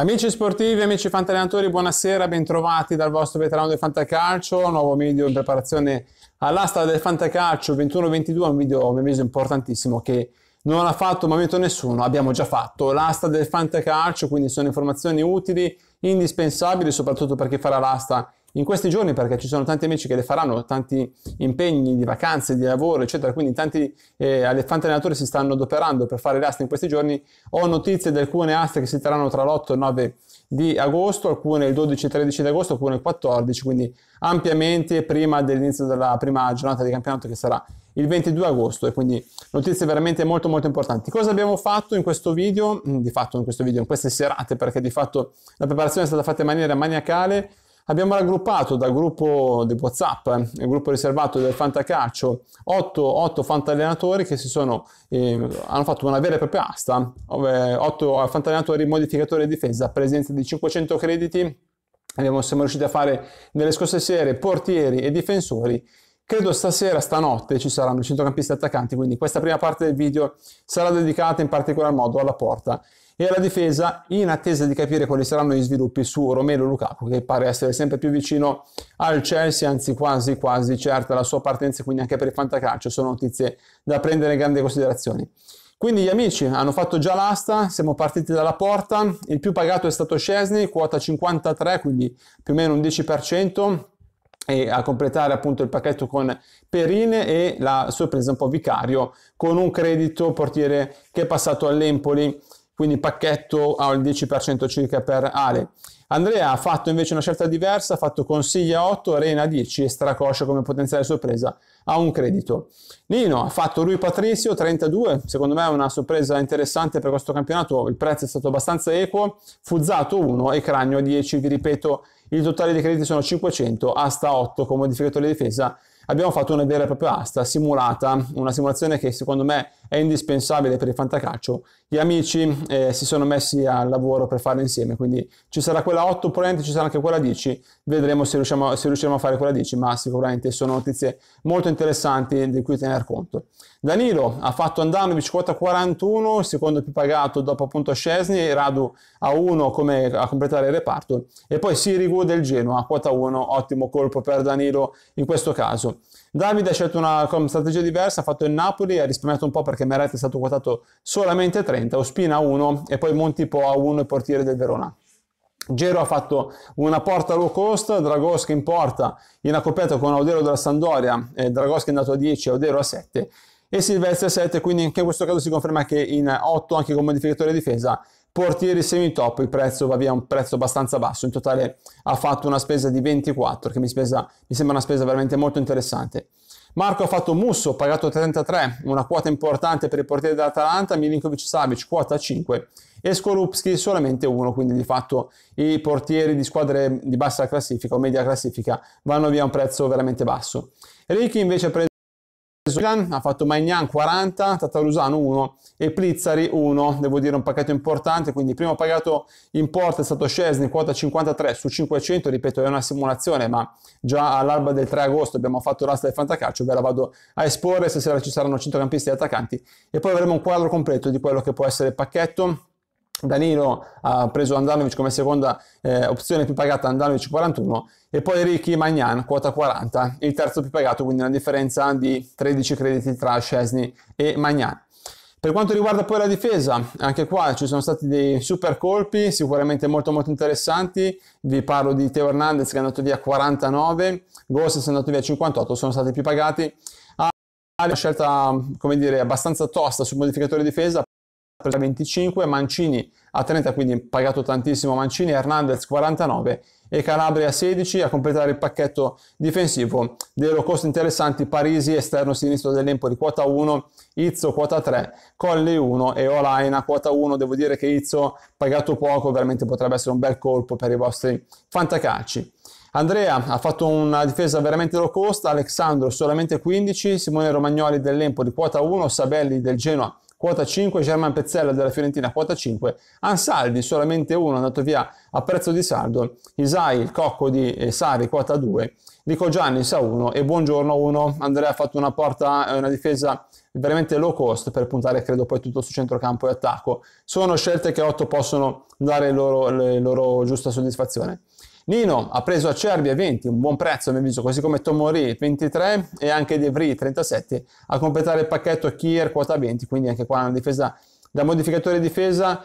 Amici sportivi, amici fantallenatori, buonasera, bentrovati dal vostro veterano del Fantacalcio, nuovo video in preparazione all'asta del Fantacalcio 21-22, un video, un avviso, importantissimo che non ha fatto un momento nessuno, abbiamo già fatto l'asta del Fantacalcio, quindi sono informazioni utili, indispensabili, soprattutto per chi farà l'asta in questi giorni perché ci sono tanti amici che le faranno, tanti impegni di vacanze, di lavoro, eccetera, quindi tanti eh, elefanti allenatori si stanno adoperando per fare l'asta in questi giorni. Ho notizie di alcune aste che si terranno tra l'8 e il 9 di agosto, alcune il 12 e 13 di agosto, alcune il 14, quindi ampiamente prima dell'inizio della prima giornata di campionato che sarà il 22 agosto e quindi notizie veramente molto molto importanti. Cosa abbiamo fatto in questo video? Mm, di fatto in questo video, in queste serate, perché di fatto la preparazione è stata fatta in maniera maniacale, Abbiamo raggruppato dal gruppo di WhatsApp, il gruppo riservato del Fantacalcio, 8, 8 fantallenatori che sono, eh, hanno fatto una vera e propria asta, 8 fantallenatori modificatori di difesa, presenza di 500 crediti. Abbiamo, siamo riusciti a fare nelle scorse sere portieri e difensori Credo stasera, stanotte, ci saranno i centrocampisti attaccanti, quindi questa prima parte del video sarà dedicata in particolar modo alla porta e alla difesa in attesa di capire quali saranno gli sviluppi su Romelu Lukaku che pare essere sempre più vicino al Chelsea, anzi quasi quasi certa la sua partenza, quindi anche per il fantacalcio sono notizie da prendere in grande considerazione. Quindi gli amici hanno fatto già l'asta, siamo partiti dalla porta, il più pagato è stato Scesni, quota 53, quindi più o meno un e a completare appunto il pacchetto con Perin e la sorpresa un po' vicario con un credito portiere che è passato all'Empoli quindi pacchetto al 10% circa per Ale. Andrea ha fatto invece una scelta diversa, ha fatto Consiglia 8, Arena 10 e Stracoscia come potenziale sorpresa a un credito. Nino ha fatto Rui Patricio 32, secondo me è una sorpresa interessante per questo campionato, il prezzo è stato abbastanza equo, Fuzzato 1 e Cragno 10, vi ripeto il totale dei crediti sono 500, asta 8 con modificatore di difesa, abbiamo fatto una vera e propria asta simulata, una simulazione che secondo me è indispensabile per il fantacalcio. Gli amici eh, si sono messi al lavoro per farlo insieme, quindi ci sarà quella 8 probabilmente ci sarà anche quella 10, vedremo se riusciamo, se riusciremo a fare quella 10, ma sicuramente sono notizie molto interessanti di cui tener conto. Danilo ha fatto Andanovic quota 41, secondo più pagato dopo appunto Scesni, Radu a 1 come a completare il reparto e poi Sirigu del Genoa a quota 1, ottimo colpo per Danilo in questo caso. Davide ha scelto una strategia diversa, ha fatto il Napoli, ha risparmiato un po' perché Meret è stato quotato solamente 30, Ospina 1 e poi Montipo a 1 e portiere del Verona. Gero ha fatto una porta low cost, Dragoschi in porta in accoppiata con Audero della Sandoria, eh, Dragoschi è andato a 10, Audero a 7 e Silvestri a 7, quindi anche in questo caso si conferma che in 8 anche con modificatore difesa portieri semi top il prezzo va via a un prezzo abbastanza basso, in totale ha fatto una spesa di 24 che mi, spesa, mi sembra una spesa veramente molto interessante. Marco ha fatto Musso, pagato 33, una quota importante per il portiere dell'Atalanta, Milinkovic Savic quota 5 e Skorupski solamente 1, quindi di fatto i portieri di squadre di bassa classifica o media classifica vanno via a un prezzo veramente basso. Ricky invece ha preso Erdogan ha fatto Magnan 40, Tatarusano 1 e Plizzari 1, devo dire un pacchetto importante, quindi primo pagato in porta è stato Scesni, quota 53 su 500, ripeto è una simulazione, ma già all'alba del 3 agosto abbiamo fatto l'asta del fantacalcio, ve la vado a esporre, stasera ci saranno centrocampisti e attaccanti e poi avremo un quadro completo di quello che può essere il pacchetto. Danilo ha preso Andanovic come seconda eh, opzione più pagata, Andanovic 41 e poi Ricky Magnan, quota 40, il terzo più pagato, quindi una differenza di 13 crediti tra Scesni e Magnan. Per quanto riguarda poi la difesa, anche qua ci sono stati dei super colpi, sicuramente molto molto interessanti. Vi parlo di Teo Hernandez che è andato via 49, Gosses è andato via 58, sono stati più pagati. Ha ah, una scelta, come dire, abbastanza tosta sul modificatore difesa, per 25, Mancini a 30, quindi pagato tantissimo Mancini, Hernandez 49 e Calabria 16 a completare il pacchetto difensivo delle coste interessanti Parisi esterno sinistro dell'Empoli quota 1 Izzo quota 3 Colli 1 e Olaina quota 1 devo dire che Izzo pagato poco veramente potrebbe essere un bel colpo per i vostri fantacalci. Andrea ha fatto una difesa veramente low cost, Alexandro solamente 15, Simone Romagnoli dell'Empoli quota 1, Sabelli del Genoa quota 5, German Pezzella della Fiorentina quota 5, Ansaldi solamente uno andato via a prezzo di saldo, Isai il cocco di eh, Sari quota 2, Rico Gianni sa 1 e buongiorno 1, Andrea ha fatto una porta, eh, una difesa veramente low cost per puntare credo poi tutto su centrocampo e attacco, sono scelte che 8 possono dare loro, loro giusta soddisfazione. Nino ha preso Acerbi a 20, un buon prezzo a mio avviso, così come Tomori 23 e anche De Vrij 37 a completare il pacchetto Kier quota 20, quindi anche qua una difesa da modificatore difesa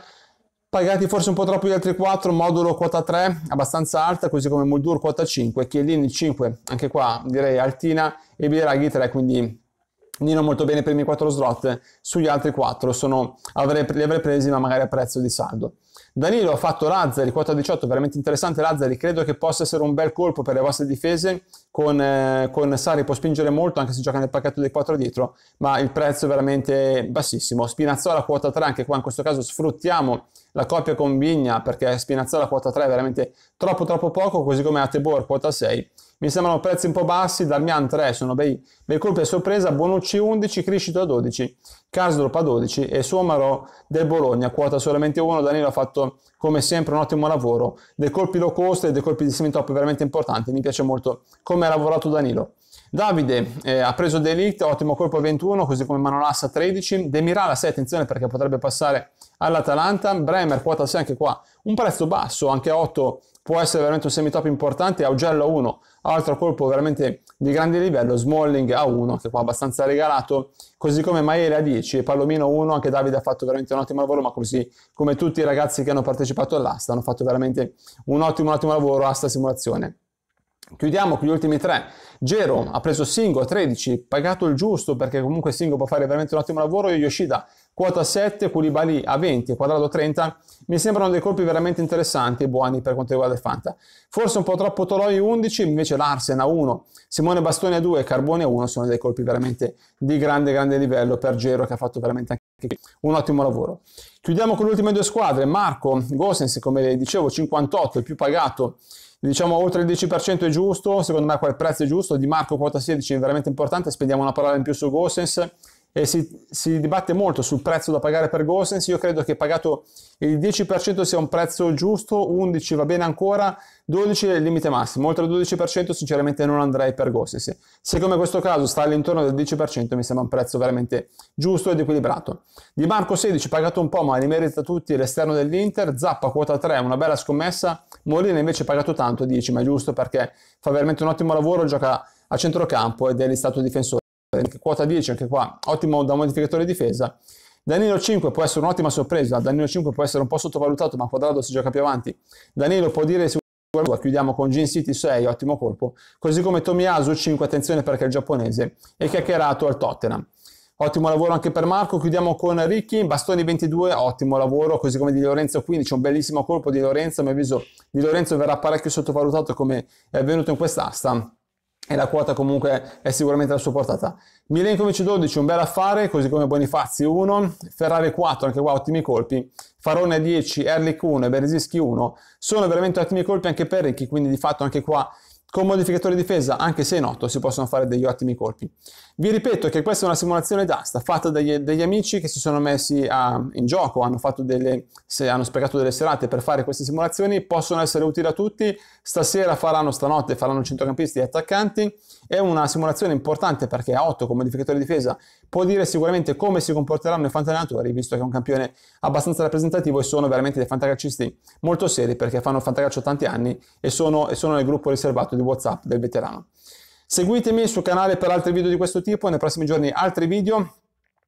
pagati forse un po' troppo gli altri 4, modulo quota 3 abbastanza alta, così come Muldur quota 5, Chiellini 5, anche qua direi altina e Biraghi 3, quindi andino molto bene i primi 4 slot, sugli altri 4 sono, avrei, li avrei presi ma magari a prezzo di saldo. Danilo ha fatto Lazzari, quota 18, veramente interessante Lazzari, credo che possa essere un bel colpo per le vostre difese, con, eh, con Sari può spingere molto anche se gioca nel pacchetto dei 4 dietro, ma il prezzo è veramente bassissimo. Spinazzola quota 3, anche qua in questo caso sfruttiamo la coppia con Vigna perché Spinazzola quota 3 è veramente troppo troppo poco, così come Atebor quota 6 mi sembrano prezzi un po' bassi, Darmian 3 sono bei, bei colpi a sorpresa, Bonucci 11, Criscito a 12, Casdrop a 12 e Somaro del Bologna, quota solamente 1, Danilo ha fatto come sempre un ottimo lavoro, dei colpi low cost e dei colpi di semi-top veramente importanti, mi piace molto come ha lavorato Danilo. Davide eh, ha preso D'Elite, ottimo colpo a 21, così come Manolassa a 13, Demiral a 6, attenzione perché potrebbe passare all'Atalanta, Bremer quota 6 anche qua, un prezzo basso, anche 8 può essere veramente un semi-top importante, Augello a 1, altro colpo veramente di grande livello, Smalling a 1, che qua è abbastanza regalato, così come Maiere a 10 e Palomino a 1, anche Davide ha fatto veramente un ottimo lavoro, ma così come tutti i ragazzi che hanno partecipato all'asta hanno fatto veramente un ottimo, un ottimo lavoro asta simulazione. Chiudiamo con gli ultimi tre. Gero ha preso Singo a 13, pagato il giusto perché comunque Singo può fare veramente un ottimo lavoro. e Yoshida quota 7, Koulibaly a 20, Quadrado 30, mi sembrano dei colpi veramente interessanti e buoni per quanto riguarda il Fanta. Forse un po' troppo Toloi 11, invece Larsen a 1, Simone Bastoni a 2 e Carbone a 1 sono dei colpi veramente di grande grande livello per Gero che ha fatto veramente anche un ottimo lavoro. Chiudiamo con le ultime due squadre, Marco Gosens come dicevo 58, il più pagato diciamo oltre il 10% è giusto, secondo me quel prezzo è giusto, di Marco quota 16 è veramente importante, spendiamo una parola in più su Gosens, e si, si, dibatte molto sul prezzo da pagare per Gosens. Io credo che pagato il 10% sia un prezzo giusto, 11% va bene ancora, 12% è il limite massimo. Oltre il 12% sinceramente non andrei per Gosens. Siccome questo caso sta all'intorno del 10% mi sembra un prezzo veramente giusto ed equilibrato. Di Marco 16 pagato un po' ma li merita tutti l'esterno dell'Inter, Zappa quota 3, una bella scommessa, Molina invece pagato tanto 10 ma è giusto perché fa veramente un ottimo lavoro, gioca a centrocampo ed è listato difensore quota 10 anche qua, ottimo da modificatore difesa. Danilo 5 può essere un'ottima sorpresa, Danilo 5 può essere un po' sottovalutato, ma Quadrado si gioca più avanti. Danilo può dire sicuramente, chiudiamo con Gin City 6, ottimo colpo, così come Tomiyasu 5, attenzione perché è giapponese, e chiacchierato al Tottenham. Ottimo lavoro anche per Marco, chiudiamo con Ricky, Bastoni 22, ottimo lavoro, così come di Lorenzo 15, un bellissimo colpo di Lorenzo, a mio avviso di Lorenzo verrà parecchio sottovalutato come è avvenuto in quest'asta e la quota comunque è sicuramente alla sua portata. Milenkovic 12, un bel affare, così come Bonifazzi 1, Ferrari 4, anche qua ottimi colpi, Farone 10, Erlich 1 e Beresischi 1, sono veramente ottimi colpi anche per Ricchi, quindi di fatto anche qua con modificatore difesa, anche se in 8, si possono fare degli ottimi colpi. Vi ripeto che questa è una simulazione d'asta fatta dagli, degli amici che si sono messi a, in gioco, hanno, fatto delle, se, hanno, sprecato delle serate per fare queste simulazioni, possono essere utili a tutti. Stasera faranno, stanotte faranno centrocampisti e attaccanti. È una simulazione importante perché a 8 con modificatore difesa può dire sicuramente come si comporteranno i fantanatori, visto che è un campione abbastanza rappresentativo e sono veramente dei fantacalcisti molto seri perché fanno fantacalcio tanti anni e sono, e sono nel gruppo riservato di WhatsApp del veterano. Seguitemi sul canale per altri video di questo tipo, nei prossimi giorni altri video.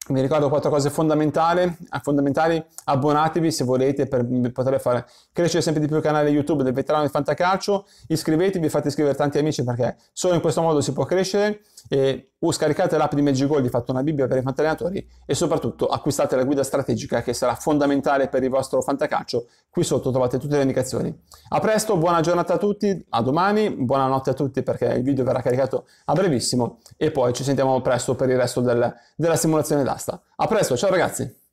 Vi ricordo quattro cose fondamentali, fondamentali abbonatevi se volete per poter fare crescere sempre di più il canale YouTube del veterano di Fantacalcio, iscrivetevi, fate iscrivere tanti amici perché solo in questo modo si può crescere e o uh, scaricate l'app di Magic Gold, di fatto una Bibbia per i fantallenatori, e soprattutto acquistate la guida strategica che sarà fondamentale per il vostro fantacaccio. Qui sotto trovate tutte le indicazioni. A presto, buona giornata a tutti, a domani, buonanotte a tutti perché il video verrà caricato a brevissimo e poi ci sentiamo presto per il resto del, della simulazione d'asta. A presto, ciao ragazzi!